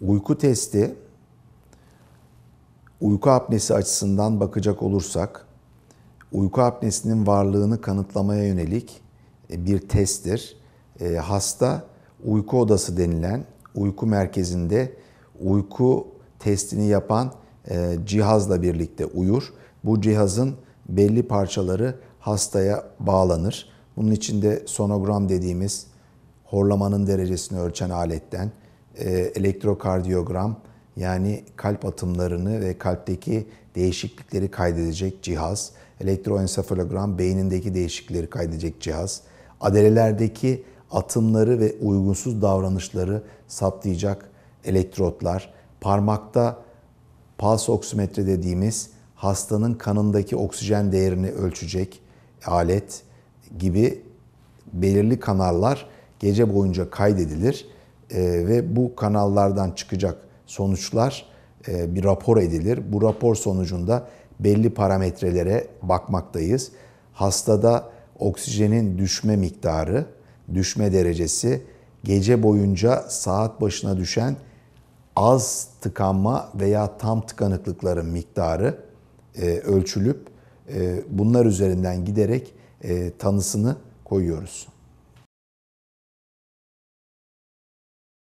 uyku testi uyku apnesi açısından bakacak olursak uyku apnesinin varlığını kanıtlamaya yönelik e, bir testtir. E, hasta uyku odası denilen uyku merkezinde uyku testini yapan e, cihazla birlikte uyur. Bu cihazın belli parçaları hastaya bağlanır. Bunun içinde sonogram dediğimiz horlamanın derecesini ölçen aletten, e, elektrokardiyogram yani kalp atımlarını ve kalpteki değişiklikleri kaydedecek cihaz, elektroensefalogram beynindeki değişiklikleri kaydedecek cihaz, adelelerdeki atımları ve uygunsuz davranışları saptayacak elektrotlar, parmakta pals oksimetre dediğimiz hastanın kanındaki oksijen değerini ölçecek alet gibi belirli kanallar gece boyunca kaydedilir ee, ve bu kanallardan çıkacak sonuçlar e, bir rapor edilir. Bu rapor sonucunda belli parametrelere bakmaktayız. Hastada oksijenin düşme miktarı, düşme derecesi, gece boyunca saat başına düşen az tıkanma veya tam tıkanıklıkların miktarı e, ölçülüp e, bunlar üzerinden giderek tanısını koyuyoruz.